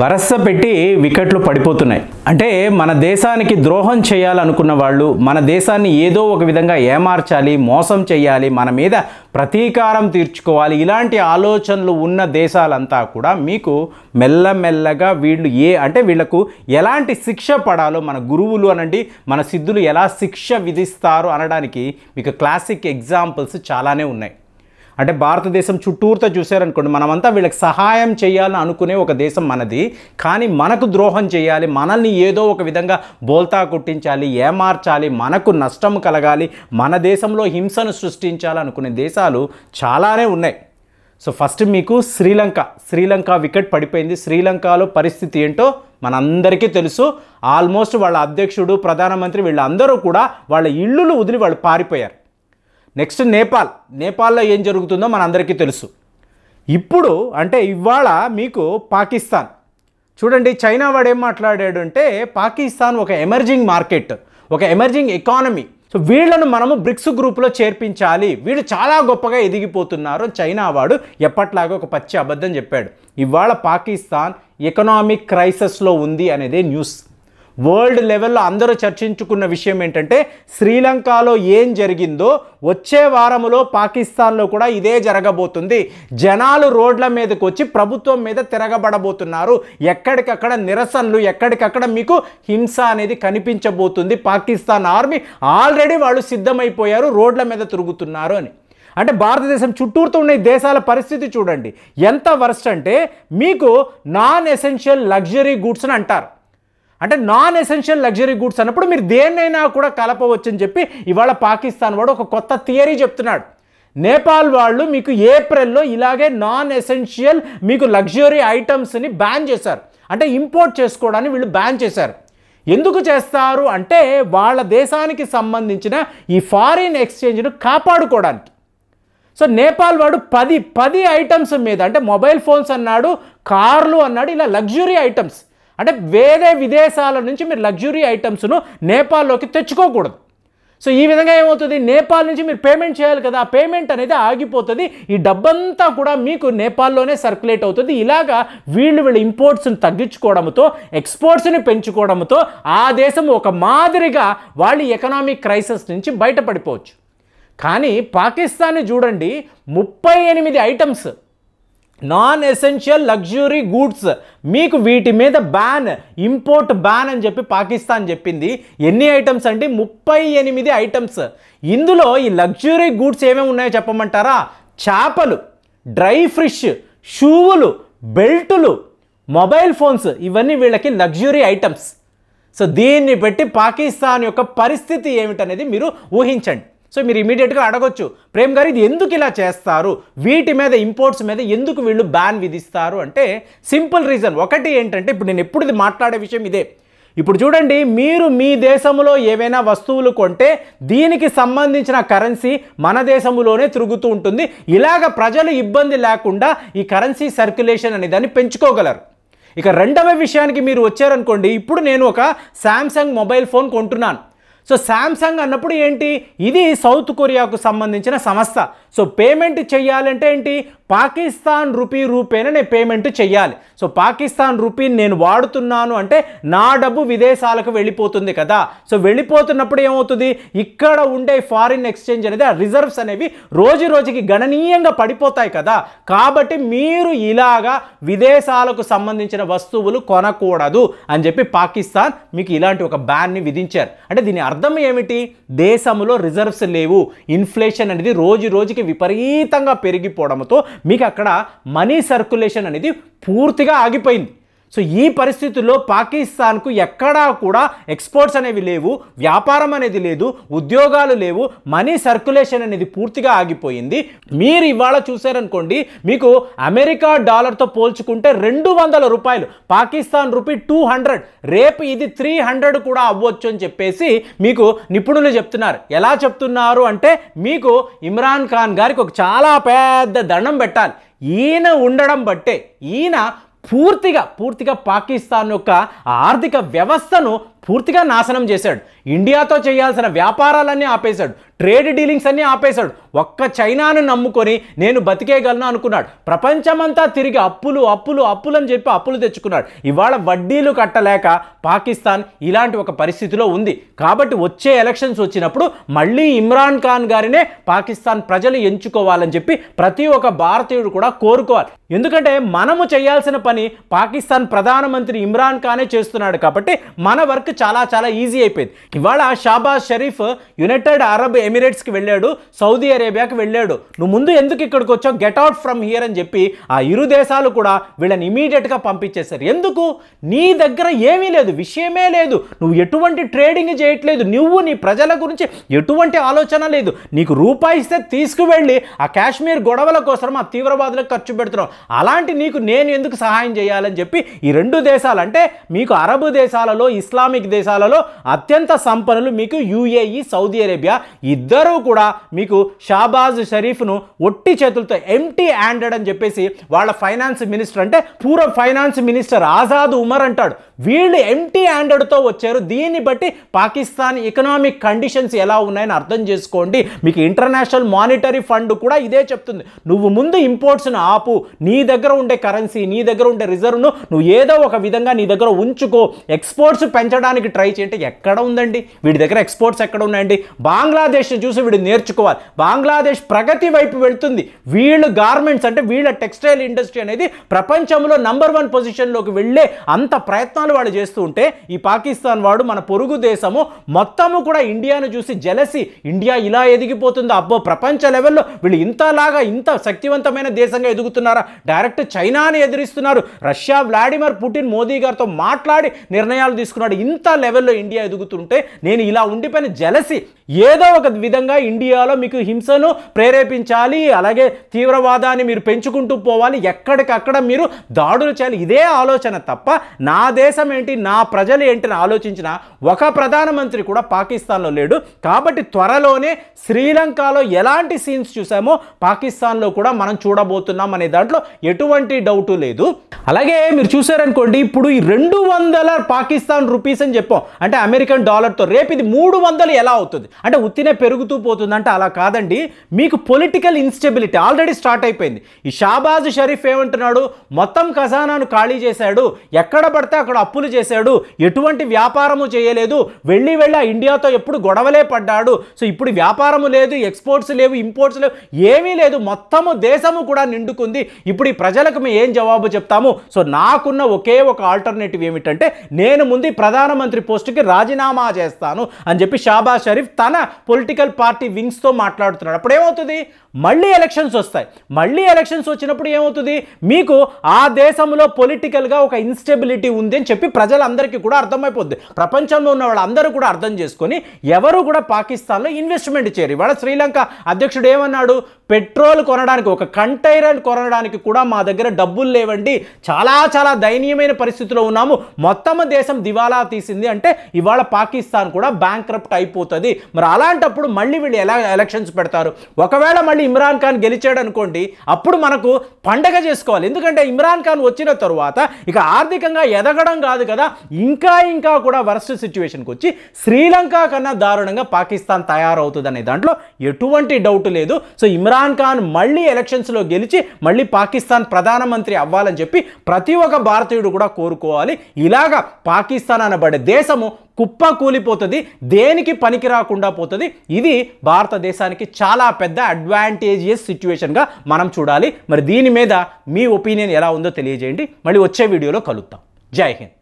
వరస పెట్టి వికెట్లు పడిపోతున్నాయి అంటే మన దేశానికి ద్రోహం చేయాలనుకున్న వాళ్ళు మన దేశాన్ని ఏదో ఒక విధంగా ఏమార్చాలి మోసం చేయాలి మన మీద ప్రతీకారం తీర్చుకోవాలి ఇలాంటి ఆలోచనలు ఉన్న దేశాలంతా కూడా మీకు మెల్లమెల్లగా వీళ్ళు ఏ అంటే వీళ్లకు ఎలాంటి శిక్ష పడాలో మన గురువులు అనండి మన సిద్ధులు ఎలా శిక్ష విధిస్తారు అనడానికి మీకు క్లాసిక్ ఎగ్జాంపుల్స్ చాలానే ఉన్నాయి అంటే భారతదేశం చుట్టూరుతో చూశారనుకోండి మనమంతా వీళ్ళకి సహాయం చేయాలని అనుకునే ఒక దేశం మనది కానీ మనకు ద్రోహం చేయాలి మనల్ని ఏదో ఒక విధంగా బోల్తా కొట్టించాలి ఏమార్చాలి మనకు నష్టం కలగాలి మన దేశంలో హింసను సృష్టించాలి అనుకునే దేశాలు చాలానే ఉన్నాయి సో ఫస్ట్ మీకు శ్రీలంక శ్రీలంక వికెట్ పడిపోయింది శ్రీలంకలో పరిస్థితి ఏంటో మనందరికీ తెలుసు ఆల్మోస్ట్ వాళ్ళ అధ్యక్షుడు ప్రధానమంత్రి వీళ్ళందరూ కూడా వాళ్ళ ఇళ్ళు వదిలి వాళ్ళు పారిపోయారు నెక్స్ట్ నేపాల్ నేపాల్లో ఏం జరుగుతుందో మనందరికీ తెలుసు ఇప్పుడు అంటే ఇవాళ మీకు పాకిస్తాన్ చూడండి చైనా వాడు ఏం మాట్లాడాడు అంటే పాకిస్తాన్ ఒక ఎమర్జింగ్ మార్కెట్ ఒక ఎమర్జింగ్ ఎకానమీ సో వీళ్లను మనము బ్రిక్స్ గ్రూప్లో చేర్పించాలి వీళ్ళు చాలా గొప్పగా ఎదిగిపోతున్నారు చైనా వాడు ఎప్పట్లాగే ఒక పచ్చి అబద్ధం చెప్పాడు ఇవాళ పాకిస్తాన్ ఎకనామిక్ క్రైసిస్లో ఉంది అనేదే న్యూస్ వరల్డ్ లెవెల్లో అందరూ చర్చించుకున్న విషయం ఏంటంటే శ్రీలంకలో ఏం జరిగిందో వచ్చే వారములో పాకిస్తాన్లో కూడా ఇదే జరగబోతుంది జనాలు రోడ్ల మీదకి వచ్చి ప్రభుత్వం మీద తిరగబడబోతున్నారు ఎక్కడికక్కడ నిరసనలు ఎక్కడికక్కడ మీకు హింస అనేది కనిపించబోతుంది పాకిస్తాన్ ఆర్మీ ఆల్రెడీ వాళ్ళు సిద్ధమైపోయారు రోడ్ల మీద తిరుగుతున్నారు అని అంటే భారతదేశం చుట్టూరుతో ఉన్న దేశాల పరిస్థితి చూడండి ఎంత వరస్ట్ అంటే మీకు నాన్ ఎసెన్షియల్ లగ్జరీ గూడ్స్ అని అంటారు అంటే నాన్ ఎసెన్షియల్ లగ్జరీ గుడ్స్ అన్నప్పుడు మీరు దేన్నైనా కూడా కలపవచ్చు అని చెప్పి ఇవాళ పాకిస్తాన్ వాడు ఒక కొత్త థియరీ చెప్తున్నాడు నేపాల్ వాళ్ళు మీకు ఏప్రిల్లో ఇలాగే నాన్ ఎసెన్షియల్ మీకు లగ్జరీ ఐటమ్స్ని బ్యాన్ చేశారు అంటే ఇంపోర్ట్ చేసుకోవడానికి వీళ్ళు బ్యాన్ చేశారు ఎందుకు చేస్తారు అంటే వాళ్ళ దేశానికి సంబంధించిన ఈ ఫారిన్ ఎక్స్చేంజ్ను కాపాడుకోవడానికి సో నేపాల్ వాడు పది పది ఐటమ్స్ మీద అంటే మొబైల్ ఫోన్స్ అన్నాడు కార్లు అన్నాడు ఇలా లగ్జరీ ఐటమ్స్ అంటే వేరే విదేశాల నుంచి మీరు లగ్జురీ ఐటమ్స్ను నేపాల్లోకి తెచ్చుకోకూడదు సో ఈ విధంగా ఏమవుతుంది నేపాల్ నుంచి మీరు పేమెంట్ చేయాలి కదా ఆ పేమెంట్ అనేది ఆగిపోతుంది ఈ డబ్బంతా కూడా మీకు నేపాల్లోనే సర్క్యులేట్ అవుతుంది ఇలాగా వీళ్ళు వీళ్ళు ఇంపోర్ట్స్ని తగ్గించుకోవడంతో ఎక్స్పోర్ట్స్ని పెంచుకోవడంతో ఆ దేశం ఒక మాదిరిగా వాళ్ళు ఎకనామిక్ క్రైసిస్ నుంచి బయటపడిపోవచ్చు కానీ పాకిస్తాన్ని చూడండి ముప్పై ఎనిమిది items non essential luxury goods మీకు వీటి మీద బ్యాన్ ఇంపోర్ట్ బ్యాన్ అని చెప్పి పాకిస్తాన్ చెప్పింది ఎన్ని ఐటమ్స్ అంటే ముప్పై ఎనిమిది ఐటమ్స్ ఇందులో ఈ లగ్జరీ గూడ్స్ ఏమేమి ఉన్నాయో చెప్పమంటారా చేపలు డ్రై ఫ్రిష్ షూవులు బెల్టులు మొబైల్ ఫోన్స్ ఇవన్నీ వీళ్ళకి లగ్జరీ ఐటమ్స్ సో దీన్ని పెట్టి పాకిస్తాన్ యొక్క పరిస్థితి ఏమిటనేది మీరు ఊహించండి సో మీరు ఇమీడియట్గా అడగొచ్చు ప్రేమ్ గారు ఇది ఎందుకు ఇలా చేస్తారు వీటి మీద ఇంపోర్ట్స్ మీద ఎందుకు వీళ్ళు బ్యాన్ విధిస్తారు అంటే సింపుల్ రీజన్ ఒకటి ఏంటంటే ఇప్పుడు నేను ఎప్పుడు మాట్లాడే విషయం ఇదే ఇప్పుడు చూడండి మీరు మీ దేశంలో ఏవైనా వస్తువులు కొంటే దీనికి సంబంధించిన కరెన్సీ మన దేశంలోనే తిరుగుతూ ఉంటుంది ఇలాగ ప్రజలు ఇబ్బంది లేకుండా ఈ కరెన్సీ సర్క్యులేషన్ అనే దాన్ని పెంచుకోగలరు ఇక రెండవ విషయానికి మీరు వచ్చారనుకోండి ఇప్పుడు నేను ఒక శాంసంగ్ మొబైల్ ఫోన్ కొంటున్నాను సో శాంసంగ్ అన్నప్పుడు ఏంటి ఇది సౌత్ కొరియాకు సంబంధించిన సంస్థ సో పేమెంట్ చేయాలంటే ఏంటి పాకిస్తాన్ రూపీ రూపేనే నేను పేమెంట్ చేయాలి సో పాకిస్తాన్ రూపీని నేను వాడుతున్నాను అంటే నా డబ్బు విదేశాలకు వెళ్ళిపోతుంది కదా సో వెళ్ళిపోతున్నప్పుడు ఏమవుతుంది ఇక్కడ ఉండే ఫారిన్ ఎక్స్చేంజ్ అనేది ఆ రిజర్వ్స్ అనేవి రోజు రోజుకి గణనీయంగా పడిపోతాయి కదా కాబట్టి మీరు ఇలాగా విదేశాలకు సంబంధించిన వస్తువులు కొనకూడదు అని చెప్పి పాకిస్తాన్ మీకు ఇలాంటి ఒక బ్యాన్ని విధించారు అంటే దీని అర్థం ఏమిటి దేశంలో రిజర్వ్స్ లేవు ఇన్ఫ్లేషన్ అనేది రోజు రోజుకి రేట్కి విపరీతంగా పెరిగిపోవడంతో మీకు అక్కడ మనీ సర్క్యులేషన్ అనేది పూర్తిగా ఆగిపోయింది సో ఈ పరిస్థితుల్లో పాకిస్తాన్కు ఎక్కడా కూడా ఎక్స్పోర్ట్స్ అనేవి లేవు వ్యాపారం అనేది లేదు ఉద్యోగాలు లేవు మనీ సర్క్యులేషన్ అనేది పూర్తిగా ఆగిపోయింది మీరు ఇవాళ చూసారనుకోండి మీకు అమెరికా డాలర్తో పోల్చుకుంటే రెండు వందల రూపాయలు పాకిస్తాన్ రూపీ టూ హండ్రెడ్ రేపు ఇది త్రీ హండ్రెడ్ కూడా అవ్వచ్చు అని చెప్పేసి మీకు నిపుణులు చెప్తున్నారు ఎలా చెప్తున్నారు అంటే మీకు ఇమ్రాన్ ఖాన్ గారికి ఒక చాలా పెద్ద దండం పెట్టాలి ఈయన ఉండడం బట్టే ఈయన పూర్తిగా పూర్తిగా పాకిస్తాన్ యొక్క ఆర్థిక వ్యవస్థను పూర్తిగా నాశనం చేశాడు ఇండియాతో చేయాల్సిన వ్యాపారాలన్నీ ఆపేశాడు ట్రేడ్ డీలింగ్స్ అన్నీ ఆపేశాడు ఒక్క చైనాను నమ్ముకొని నేను బతికేయగలను అనుకున్నాడు ప్రపంచమంతా తిరిగి అప్పులు అప్పులు అప్పులు అని చెప్పి అప్పులు తెచ్చుకున్నాడు ఇవాళ వడ్డీలు కట్టలేక పాకిస్తాన్ ఇలాంటి ఒక పరిస్థితిలో ఉంది కాబట్టి వచ్చే ఎలక్షన్స్ వచ్చినప్పుడు మళ్ళీ ఇమ్రాన్ ఖాన్ గారినే పాకిస్తాన్ ప్రజలు ఎంచుకోవాలని చెప్పి ప్రతి ఒక్క భారతీయుడు కూడా కోరుకోవాలి ఎందుకంటే మనము చేయాల్సిన పని పాకిస్తాన్ ప్రధానమంత్రి ఇమ్రాన్ ఖానే చేస్తున్నాడు కాబట్టి మన వర్క్ చాలా చాలా ఈజీ అయిపోయింది ఇవాళ షాబాజ్ షరీఫ్ యునైటెడ్ అరబ్ ఎమిరేట్స్కి వెళ్ళాడు సౌదీ అరేబియాకి వెళ్ళాడు నువ్వు ముందు ఎందుకు ఇక్కడికి వచ్చావు గెట్ అవుట్ ఫ్రమ్ హియర్ అని చెప్పి ఆ ఇరు దేశాలు కూడా వీళ్ళని ఇమీడియట్గా పంపించేశారు ఎందుకు నీ దగ్గర ఏమీ లేదు విషయమే లేదు నువ్వు ఎటువంటి ట్రేడింగ్ చేయట్లేదు నువ్వు నీ ప్రజల గురించి ఎటువంటి ఆలోచన లేదు నీకు రూపాయి ఇస్తే తీసుకువెళ్ళి ఆ కాశ్మీర్ గొడవల కోసం ఆ తీవ్రవాదులకు ఖర్చు పెడుతున్నావు అలాంటి నీకు నేను ఎందుకు సహాయం చేయాలని చెప్పి ఈ రెండు దేశాలు అంటే మీకు అరబు దేశాలలో ఇస్లామిక్ ఇస్లామిక్ దేశాలలో అత్యంత సంపన్నులు మీకు యుఏఈ సౌదీ అరేబియా ఇద్దరూ కూడా మీకు షాబాజ్ షరీఫ్ను ఒట్టి చేతులతో ఎంటీ హ్యాండెడ్ అని చెప్పేసి వాళ్ళ ఫైనాన్స్ మినిస్టర్ అంటే పూర్వ ఫైనాన్స్ మినిస్టర్ ఆజాద్ ఉమర్ అంటాడు వీళ్ళు ఎంటీ హ్యాండెడ్తో వచ్చారు దీన్ని బట్టి పాకిస్తాన్ ఎకనామిక్ కండిషన్స్ ఎలా ఉన్నాయని అర్థం చేసుకోండి మీకు ఇంటర్నేషనల్ మానిటరీ ఫండ్ కూడా ఇదే చెప్తుంది నువ్వు ముందు ఇంపోర్ట్స్ను ఆపు నీ దగ్గర ఉండే కరెన్సీ నీ దగ్గర ఉండే రిజర్వ్ను నువ్వు ఏదో ఒక విధంగా నీ దగ్గర ఉంచుకో ఎక్స్పోర్ట్స్ పెంచడానికి ట్రై చేయండి ఎక్కడ ఉందండి వీడి దగ్గర ఎక్స్పోర్ట్స్ ఎక్కడ ఉన్నాయండి బంగ్లాదేశ్ని చూసి వీడు నేర్చుకోవాలి బంగ్లాదేశ్ ప్రగతి వైపు వెళ్తుంది వీళ్ళు గార్మెంట్స్ అంటే వీళ్ళ టెక్స్టైల్ ఇండస్ట్రీ అనేది ప్రపంచంలో నంబర్ వన్ పొజిషన్లోకి వెళ్ళే అంత ప్రయత్నాలు పనులు వాళ్ళు చేస్తూ ఉంటే ఈ పాకిస్తాన్ వాడు మన పొరుగు దేశము మొత్తము కూడా ఇండియాను చూసి జలసి ఇండియా ఇలా ఎదిగిపోతుందో అబ్బో ప్రపంచ లెవెల్లో వీళ్ళు ఇంతలాగా ఇంత శక్తివంతమైన దేశంగా ఎదుగుతున్నారా డైరెక్ట్ చైనాని ఎదిరిస్తున్నారు రష్యా వ్లాడిమిర్ పుటిన్ మోదీ గారితో మాట్లాడి నిర్ణయాలు తీసుకున్నాడు ఇంత లెవెల్లో ఇండియా ఎదుగుతుంటే నేను ఇలా ఉండిపోయిన జలసి ఏదో ఒక విధంగా ఇండియాలో మీకు హింసను ప్రేరేపించాలి అలాగే తీవ్రవాదాన్ని మీరు పెంచుకుంటూ పోవాలి ఎక్కడికక్కడ మీరు దాడులు చేయాలి ఇదే ఆలోచన తప్ప నా దేశం ఏంటి నా ప్రజలు ఏంటిని ఆలోచించిన ఒక ప్రధానమంత్రి కూడా పాకిస్తాన్లో లేడు కాబట్టి త్వరలోనే శ్రీలంకలో ఎలాంటి సీన్స్ చూసామో పాకిస్తాన్లో కూడా మనం చూడబోతున్నాం అనే దాంట్లో ఎటువంటి డౌటు లేదు అలాగే మీరు చూసారనుకోండి ఇప్పుడు ఈ రెండు వందల పాకిస్తాన్ రూపీస్ అని చెప్పాం అంటే అమెరికన్ డాలర్తో రేపు ఇది మూడు వందలు ఎలా అవుతుంది అంటే ఉత్తినే పెరుగుతూ పోతుందంటే అలా కాదండి మీకు పొలిటికల్ ఇన్స్టెబిలిటీ ఆల్రెడీ స్టార్ట్ అయిపోయింది ఈ షాబాజ్ షరీఫ్ ఏమంటున్నాడు మొత్తం ఖజానాను ఖాళీ చేశాడు ఎక్కడ పడితే అక్కడ అప్పులు చేశాడు ఎటువంటి వ్యాపారము చేయలేదు వెళ్ళి వెళ్ళి ఆ ఇండియాతో ఎప్పుడు గొడవలే పడ్డాడు సో ఇప్పుడు వ్యాపారము లేదు ఎక్స్పోర్ట్స్ లేవు ఇంపోర్ట్స్ లేవు ఏమీ లేదు మొత్తము దేశము కూడా నిండుకుంది ఇప్పుడు ఈ ప్రజలకు మేము ఏం జవాబు చెప్తాము సో నాకున్న ఒకే ఒక ఆల్టర్నేటివ్ ఏమిటంటే నేను ముందు ప్రధానమంత్రి పోస్టుకి రాజీనామా చేస్తాను అని చెప్పి షాబాజ్ షరీఫ్ తన పొలిటికల్ పార్టీ వింగ్స్తో మాట్లాడుతున్నాడు అప్పుడు ఏమవుతుంది మళ్ళీ ఎలక్షన్స్ వస్తాయి మళ్ళీ ఎలక్షన్స్ వచ్చినప్పుడు ఏమవుతుంది మీకు ఆ దేశంలో పొలిటికల్గా ఒక ఇన్స్టెబిలిటీ ఉంది అని చెప్పి ప్రజలందరికీ కూడా అర్థమైపోద్ది ప్రపంచంలో ఉన్న వాళ్ళందరూ కూడా అర్థం చేసుకొని ఎవరు కూడా పాకిస్తాన్లో ఇన్వెస్ట్మెంట్ చేయరు ఇవాళ శ్రీలంక అధ్యక్షుడు ఏమన్నాడు పెట్రోల్ కొనడానికి ఒక కంటైనర్ కొనడానికి కూడా మా దగ్గర డబ్బులు లేవండి చాలా చాలా దయనీయమైన పరిస్థితిలో ఉన్నాము మొత్తం దేశం దివాలా తీసింది అంటే ఇవాళ పాకిస్తాన్ కూడా బ్యాంక్ అయిపోతుంది మరి అలాంటప్పుడు మళ్ళీ వీళ్ళు ఎలా ఎలక్షన్స్ పెడతారు ఒకవేళ మళ్ళీ ఇమ్రాన్ ఖాన్ గెలిచాడు అనుకోండి అప్పుడు మనకు పండగ చేసుకోవాలి ఎందుకంటే ఇమ్రాన్ ఖాన్ వచ్చిన తరువాత ఇక ఆర్థికంగా ఎదగడం కాదు కదా ఇంకా ఇంకా కూడా వరస్ట్ సిచ్యువేషన్కి వచ్చి శ్రీలంక కన్నా దారుణంగా పాకిస్తాన్ తయారవుతుందనే దాంట్లో ఎటువంటి డౌట్ లేదు సో ఇమ్రాన్ ఖాన్ మళ్ళీ ఎలక్షన్స్లో గెలిచి మళ్ళీ పాకిస్తాన్ ప్రధానమంత్రి అవ్వాలని చెప్పి ప్రతి ఒక్క భారతీయుడు కూడా కోరుకోవాలి ఇలాగ పాకిస్తాన్ అనబడే దేశము కుప్ప కూలిపోతుంది దేనికి పనికి రాకుండా పోతుంది ఇది భారతదేశానికి చాలా పెద్ద అడ్వాంటేజియస్ సిచ్యువేషన్గా మనం చూడాలి మరి దీని మీద మీ ఒపీనియన్ ఎలా ఉందో తెలియజేయండి మళ్ళీ వచ్చే వీడియోలో కలుద్దాం జై హింద్